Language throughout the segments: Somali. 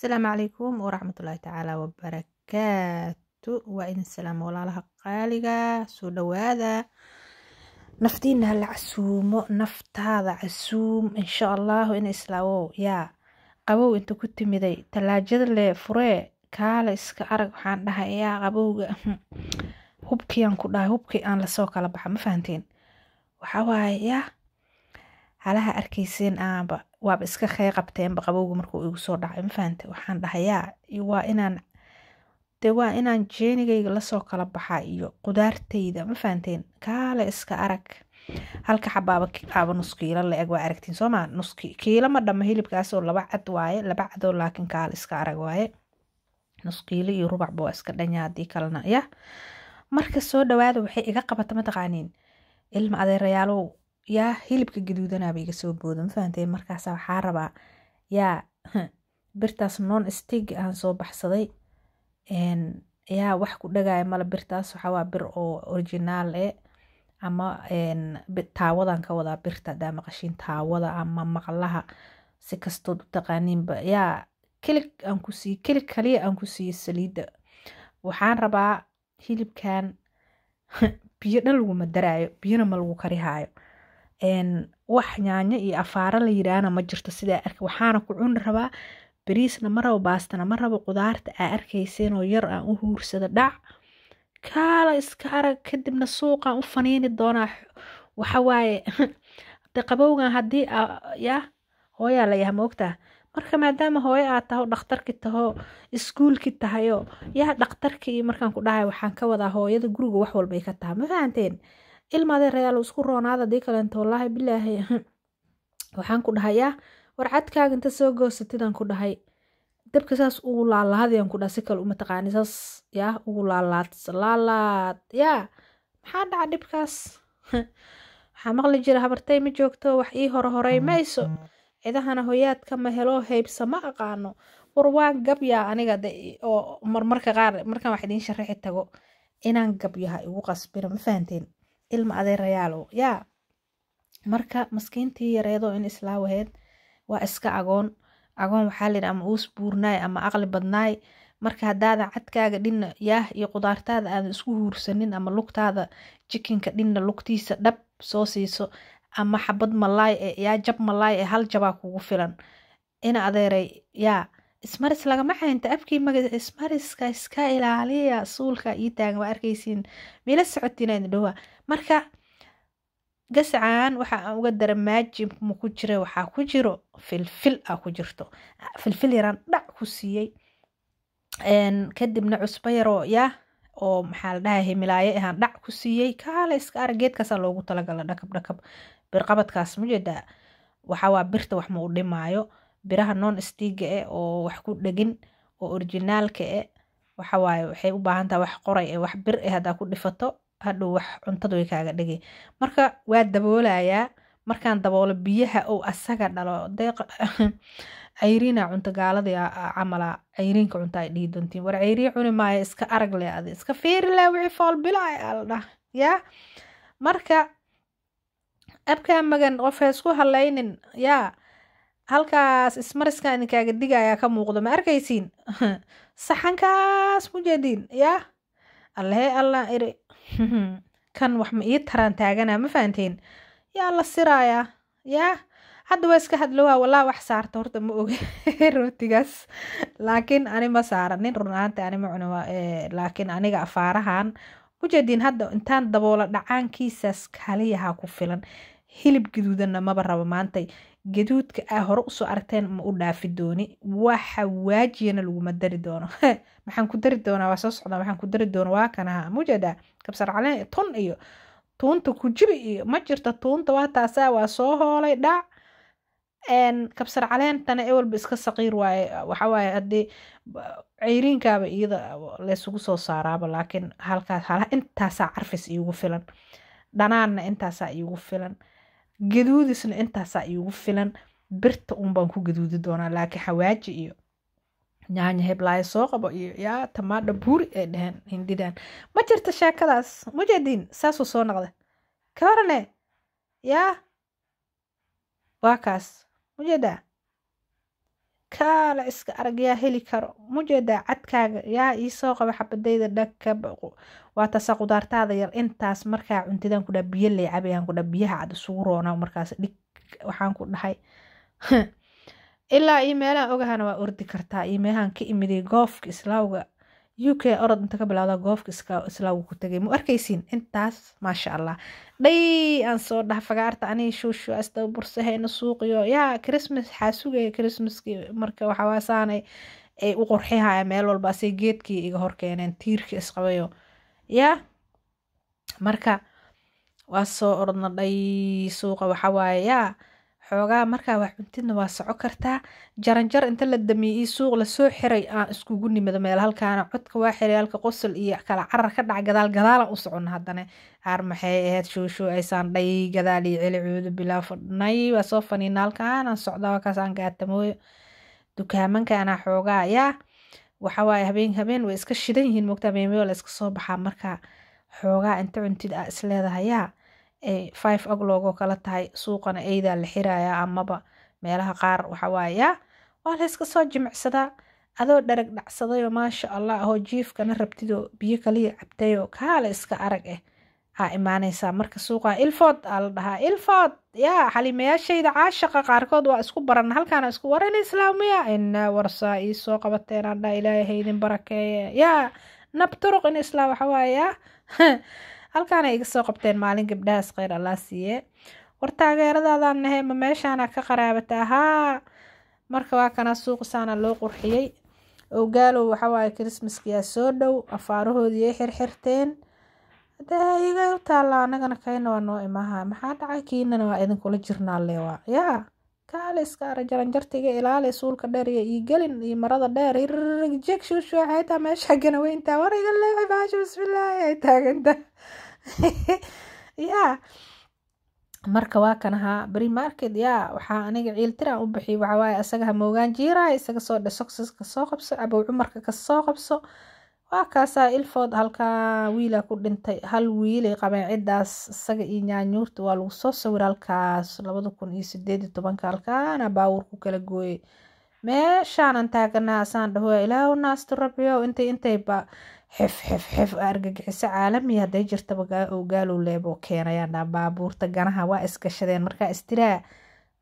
asalaamu calaykum waraxmatullaahi tacaala wabarakaatu waa idin salaamo walaalaha qaaliga soo dhawaada naftiina hala casuumo naftaada casuum insha allahu in islaawow yaa qabow inta ku timiday talaajada le furee kaala iska arag waxaan dhahay yaa qabowga hubkiyaan ku dhahay hubkii aan lasoo kala baxa ma fahanteen waxaa waaye yaa halaha arkeysiin aanba waaba iska kee qabteenba qabowga markuu igu soo dhaco mafahante waxaan dhahayaa waa inaan de waa inaan jeenigayga lasoo kala baxa iyo qudaartayda mafahanteen kaale iska arag halka xabaaba aaba nus kiilo la-eg waa aragtiin sooma nuski kiilo ma dhamma hilibkaasoo laba cad waaye laba cadoo laakiin kaale iska arag waaye nus kiilo iyo rubacba waa iska dhanya haddii kalena yah marka soo dhawaada waxay iga qabata mataqaaniin ilma adeerayaalow yaa hilibka gaduudanaaba iga soo booda mafahantee markaasa waxaa rabaa yaa birtaas non stig aan soo baxsaday yaa wax ku dhagaya male birtaas waxawaa bir oo originaal e eh, ama taawadan ka wadaa birta hadaa maqashiin taawada ama maqlaha si kastood u taqaaniinba yaa keli aan ku siiye keli kaliya aan ku siiye saliidda waxaan rabaa hilibkan biyo dhan laguma daraayo biyona ma lagu karihaayo wax nyaanyo iyo afaaro la yiraahna ma jirto sidaa arki waxaana ku cuni rabaa bariisna ma rabo baastana ma rabo qudaarta aa oo yar aan u huursada dhac kaala iska arag kadibna suuqaan u faniini doonaa waxawaaye de qabowgan haddii ah, ya hooyaa layaha moogtaa marka maadaama hooyo aa taho dhakhtarki taho iskuulki tahayo yaa dhakhtarki markaan ku dhahay waxaan ka wadaa hooyada guriga wax walbay ka taha ma fahanteen ilma adeeraya la isku roonaad haddii kaleento wallaahi bilaahi waxaan ku dhahayaa warcadkaaga inta soo goosatidaan ku dhahay dabka saas ugu laalaadayaan ku dhaha si kale umataqaani saas yaa ugu laalaad laalaad yaa maxaa dhaca dhibkaas waxaa maqli jira habartay ma joogto wax ii hore horey mayso cidahana hoyaadka ma helo heybsa ma aqaano war waan gabyaa aniga oo marmarka qaar markaan wax idiin sharaxi tago inaan gabyaha igu qasbina ma fahanteen ilma adeerayaalow yaa marka maskiintii yareedo in islaawaheed waa iska agoon agoon waxaa layidhi ama uus buurnaay ama aqli badnaay marka haddaada cadkaaga dhinna yaah iyo qudaartaada aadan isku huursanin ama lugtaada jikinka dhinna lugtiisa dhab soo siiso ama xabad malaay ee eh, yaa jab malaay ee eh, hal jabaa kugu filan ina adeeray yaa ismaris lagama haynta abkii magac ismariska iska ilaaliya suulka ii taagan waa arkaysiin miila socotiinayd dhowaa marka gascaan waxa aan uga dara maajib ma ku jira waxaa ku jiro filfil aa ku jirto filfil yaraan dhac ku siiyey kadibna cusbo yaroo yah oo maxaa la dhaha himilaaye ahaan dhac ku siiyey kaale iska arag geedkaasaa loogu talagala dhakab dhakab birqabadkaas majeedaa waxaa waa birta wax ma u dhimaayo biraha non stiga eh oo wax ku dhegin oo orginaalka eh waxa waaye waxay u wax qoray ee eh, wax bir eh haddaa ku dhifato wax cuntadu way kaaga marka waa daboolayaa markaan daboolo biyaha ou asaga dhalo deeq cayriina cunto gaaladii camala cayriinka cunto ay dhihi war cayriin cuni maayo iska arag leh adi iska fiiri leh wixii fool bila ala dhah marka abka magan qof isku halaynin yaa halkaas ismariskan idinkaaga dhiga ka muuqda ma arkaysiin saxankaas mujaadiin ya allehee allah iri kan wax ma ii taraan taaganaa ma fahanteen yaa la siraayaa yaa hadda waa iska hadlowaa walaa wax saarta horta ma oge rootigaas laakiin ani ma saaranin runahaanta ani ma eh, laakiin aniga afaarahan mujaadiin hadda intaan daboola dhacaankiisaas kaliyaha ku filan hilib gaduudanna maba rabo maantay gaduudka ah hore usoo aragteen ma u dhaafi dooni waxa waajiyana laguma dari doono maxaan ku dari doonaa waa soo socdaa waxaan ku dari doona waa kan mujada kabsar caleen ton iyo tuunta ku jibi iyo ma jirta tuunta waa taasaa ah, waa soo hoolay dhac kabsar caleentana ewalba iska saqiir waaye waxawaaye haddii ceyriinkaaba iyada laysugu soo saaraaba laakiin halkaas hala intaasaa ah carfis iigu filan dhanaanna intaasaa ah iigu filan gaduudisna intaasaa iigu filan birta unbaan ku gaduudi doonaa laakiin xawaaji iyo nyaanya heblaayo soo qabo iyo yaa tamaadha buuri ay dheheen hindidaan ma jirta sheekadaas mujaadiin saasuu soo noqda kawarane yaa waa kaas mujadaa kaa la iska arag yaa heli karo mujeedaa cadkaaga yaa iisoo qaba xabadayda dhaka waa tasa qudaartaada yar intaas markaa cuntidaan kudhaa biyo lay cabayaan kudhaa biyaha cad isugu roonaa markaas dhig waxaan ku dhahay ilaa iimeelaan ogahana waa ordi kartaa iyo iimeelaan ka imiday goofka islaawga u k orod inta ka bilawda goofka islaagu ku tegay mu arkaysiin intaas maasha allah dhay aan soo dhaha fagaarta ani shuushu asdaba suuqiyo yaa christmas xaa sugaya christmaski marka waxawaasaanay ay u qurxihaya meel walba asay geedkii iga hor keeneen tiirka isqabayo yaa marka waa soo orodna dhay suuqa waxawaaye yaa xoogaa markaa wax cuntidna waa soco kartaa jaranjar inta la damiyey io suuq lasoo xiray aan iskugu nimado meel halkaana codka waa xiray halka qosol iyo kala carar ka dhac gadaal gadaalan u socono haddana aar maxay ahayd shoosho aysaan dhay gadaal iyo celicoodu bilaa fadhnay waa soo faniina halkaanaan socdaa wakaasaan gaatamooyo dukaamanka xoogaa ayaa waxawaaye habeen habeen way iska shidan yihiin mogta habeenmyo la iska soo baxaa markaa xoogaa inta cuntid aa isleedahayaa five oglogo kala tahay suuqana eydaa la xiraya amaba meelaha qaar waxawaayaa waa la soo jimicsadaa adoo dharag dhacsadayo maasha allah ahoo jiifkana rabtidoo biyo kaliya cabtayoo kaala iska arag eh aa imaanaysaa marka suuqa ilfood aa la dhahaa ilfood yaa xaliimayaashayda caashaqa qaarkood waa isku baran halkaana isku waran islaamiya inaa warsaa ii soo qabateen adhaa ilaahay haydin barakeeye yaa nabturuq turuq in islaam waxawaayaa halkaanay iga soo qabteen maalin gabdhahaas kheyr allaa siiye war taageeradaadaan nahay ma meeshaana ka qaraabata ahaa marka waa kana suuqisaana loo qurxiyey ogaalow waxawaaye krismaskiyaa soo dhow afaarahoodii ay xirxirteen hadee iga u taalla anagana kayna waa noo imaha maxaa dhacay kiinana waa idinkula jirnaa leewaa yaa Kaaliska jaranjartiga ilaali suulka dheer iyo iigelin iyo marada dheer jeeg shuushuuca xitaa meesha ganaweynta wariga leexi baasha bismillaahi ay taaganta yaa marka waa kan ahaa market ya waxaa aniga ciiltiraan tiran u bixiy waxawaaye asaga hamoogaan jiiraa isaga soo dhe soksaska soo qabso abow cumarka ka soo qabso waa kaasaa ilfood halkaa wiila ku dhintay hal wiilay qabeen cidaas isaga iyo nyaanyuurta waa lagu soo sawir halkaas labada kun iyo sideed iyo tobanka halkaana baawur ku kala gooyay meeshaanan taaganaa asaan dhaho ilaahu naasto rabbiyow intay intayba xif xif xif argagixiso caalami hadday jirtaba oo leebo keenayaan baabuurta ganaha waa isgashadeen markaa istiraa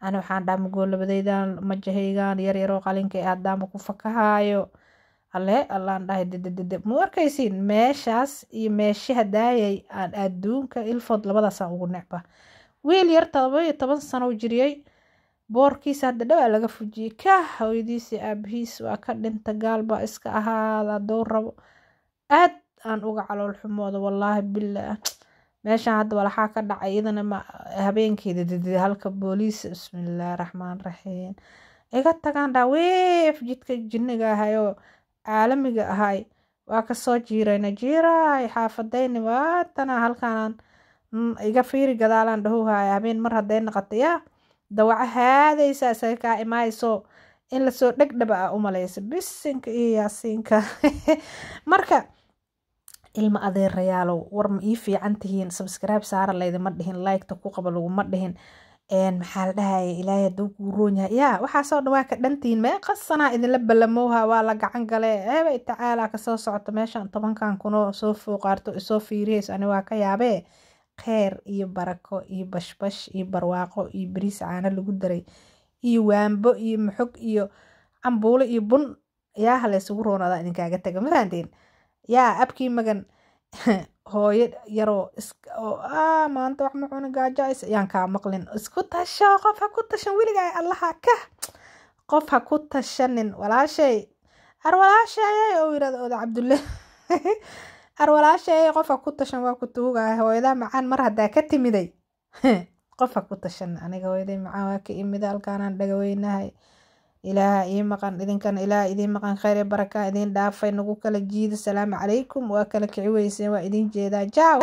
ani waxaan dhaa magoolabadaydan majahaygan yaryaroo qalinka ee haddaanba ku fakahaayo alle allaan dhahay dededede mau arkaysiin meeshaas iyo meeshaha daayay aan adduunka ilfood labadaasaan ugu necba wiil yar todoba iyo toban sano jiriyey boorkiisa hadda dhawaa laga fujiyey ka hooyadiisii aabihiis waa ka dhinta gaalba iska ahaada dow rabo aad aan uga calool xumooda wallaahi bilaa meeshaan hadda walaxaa ka dhacay iyadana ma habeenkeeda dedida halka booliisa bismillaahi raxmaan raxiim iga tagaan dhaa weef jidka jinniga ahayoo caalamiga ahay waa kasoo jiiray najiiray xaafadayni waatana ah halkaanaan iga fiiri gadaalaan dhahuhaya habeen mar hadday naqataya ah, dawaco haadaysa isaga kaa imaayso in lasoo dhegdhaba a ah u malayso bisinka iyo yaasiinka marka ilma adeerayaalow war ma ii fiican tihiin sabscribe saara laydima dhihin liketa ku qaba laguma dhihin maxaa la dhahaye ilaahay hadduu kuu yahay yaa waxaasoo dhan waa ka dhantiin meeqasanaa idinla ballamowha waa la gacan gale eebay tacaalaa kasoo socota meeshan tobankan kunoo soo fooqaarto isoo fiirihays ani waa ka yaabee kheyr iyo barako iyo bashbash iyo barwaaqo iyo bariis caano lagu daray iyo waambo iyo muxog iyo cambuulo iyo bun yaaha laysugu roonadaa idinkaaga taga mafahanteen yaa abkii magan hooyo yaroo oo maanta wax ma cuna gaajaais ayaan kaa maqlin isku tasho qof ha ku tashan weliga allaha ka qof ha ku tashanin walaashay ar walaashayay oo yirahda oda cabdulle ar walaashayay qof ha ku tashan waa ku tuugaa hooyadaa macaan mar haddaa ka timiday qof ha ku tashan aniga hooyaday macaan waa ka imida halkaanaan dhagaweynahay ilaaha ii maqan idinkana ilaaha idin maqan kheyr barakaa idin dhaafay nagu kala jiidi salaamu calaykum waa kala kici weyseen waa idin jeedaa jaaw